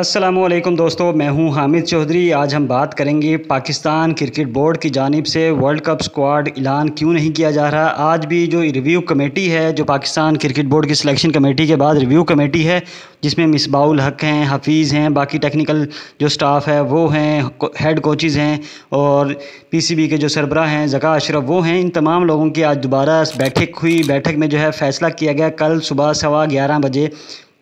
असलम दोस्तों मैं हूं हामिद चौधरी आज हम बात करेंगे पाकिस्तान क्रिकेट बोर्ड की जानब से वर्ल्ड कप स्क्वाड ऐलान क्यों नहीं किया जा रहा आज भी जो रिव्यू कमेटी है जो पाकिस्तान क्रिकेट बोर्ड की सिलेक्शन कमेटी के बाद रिव्यू कमेटी है जिसमें मिसबाउल हक हैं हफीज़ हैं बाकी टेक्निकल जो स्टाफ है वो हैं हेड कोचेज़ हैं और पी के जो सरबरा हैं जका अशरफ वो हैं इन तमाम लोगों की आज दोबारा बैठक हुई बैठक में जो है फ़ैसला किया गया कल सुबह सवा ग्यारह बजे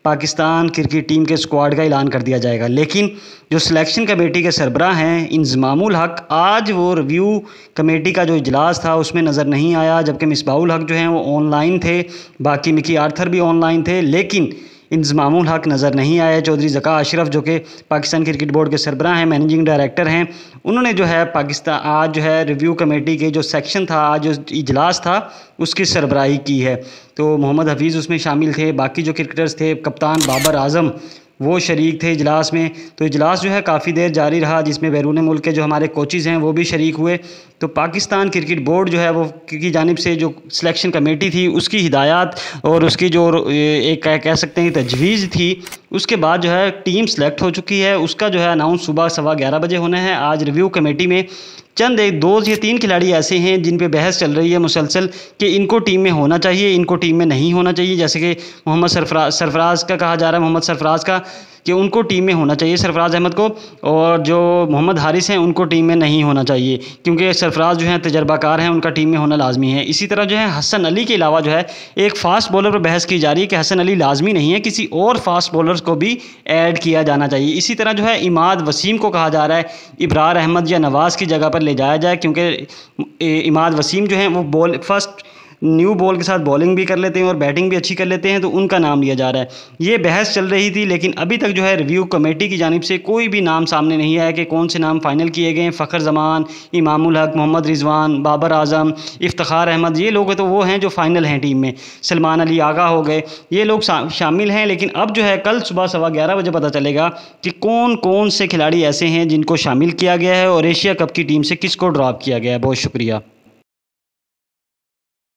पाकिस्तान क्रिकेट टीम के स्क्वाड का ऐलान कर दिया जाएगा लेकिन जो सिलेक्शन कमेटी के सरबराह हैं इंजमामुल हक आज वो रिव्यू कमेटी का जो इजलास था उसमें नज़र नहीं आया जबकि मिसबाउल हक जो हैं वो ऑनलाइन थे बाकी मिकी आर्थर भी ऑनलाइन थे लेकिन इंजमाम हक नज़र नहीं आया चौधरी ज़का अशरफ जो कि पाकिस्तान क्रिकेट बोर्ड के सरबराह हैं मैनेजिंग डायरेक्टर हैं उन्होंने जो है पाकिस्तान आज जो है रिव्यू कमेटी के जो सेक्शन था आज जो इजलास था उसकी सरबराही की है तो मोहम्मद हफीज़ उसमें शामिल थे बाकी जो क्रिकेटर्स थे कप्तान बाबर आजम वो शरीक थे इजलास में तो इजलास जो है काफ़ी देर जारी रहा जिसमें बैरून मुल्क के जो हमारे कोचेज़ हैं वो भी शरीक हुए तो पाकिस्तान क्रिकेट बोर्ड जो है वो की जानब से जो सिलेक्शन कमेटी थी उसकी हिदायत और उसकी जो एक कह सकते हैं तजवीज़ थी उसके बाद जो है टीम सेलेक्ट हो चुकी है उसका जो है अनाउंस सुबह सवा ग्यारह बजे होना है आज रिव्यू कमेटी में चंद एक दो या तीन खिलाड़ी ऐसे हैं जिन पे बहस चल रही है मुसलसल कि इनको टीम में होना चाहिए इनको टीम में नहीं होना चाहिए जैसे कि मोहम्मद सरफराज सरफराज का कहा जा रहा है मोहम्मद सरफराज का कि उनको टीम में होना चाहिए सरफराज अहमद को और जो मोहम्मद हारिस हैं उनको टीम में नहीं होना चाहिए क्योंकि सरफराज जो है तजर्बाकार हैं उनका टीम में होना लाजमी है इसी तरह जो है हसन अली के अलावा जो है एक फास्ट बॉलर पर बहस की जा रही है कि हसन अली लाजमी नहीं है किसी और फास्ट बॉलर्स को भी ऐड किया जाना चाहिए इसी तरह जो है इमाद वसीम को कहा जा रहा है इब्रार अहमद या नवाज़ की जगह पर ले जाया जाए क्योंकि इमाद वसीम जो हैं वो बॉल फर्स्ट न्यू बॉल के साथ बॉलिंग भी कर लेते हैं और बैटिंग भी अच्छी कर लेते हैं तो उनका नाम लिया जा रहा है ये बहस चल रही थी लेकिन अभी तक जो है रिव्यू कमेटी की जानब से कोई भी नाम सामने नहीं आया कि कौन से नाम फ़ाइनल किए गए फ़खर जमान इमामुल हक मोहम्मद रिजवान बाबर आजम इफ्तार अहमद ये लोग तो वो हैं जो फ़ाइनल हैं टीम में सलमान अली आगा हो गए ये लोग शामिल हैं लेकिन अब जो है कल सुबह सवा ग्यारह बजे पता चलेगा कि कौन कौन से खिलाड़ी ऐसे हैं जिनको शामिल किया गया है और एशिया कप की टीम से किसको ड्रॉप किया गया है बहुत शुक्रिया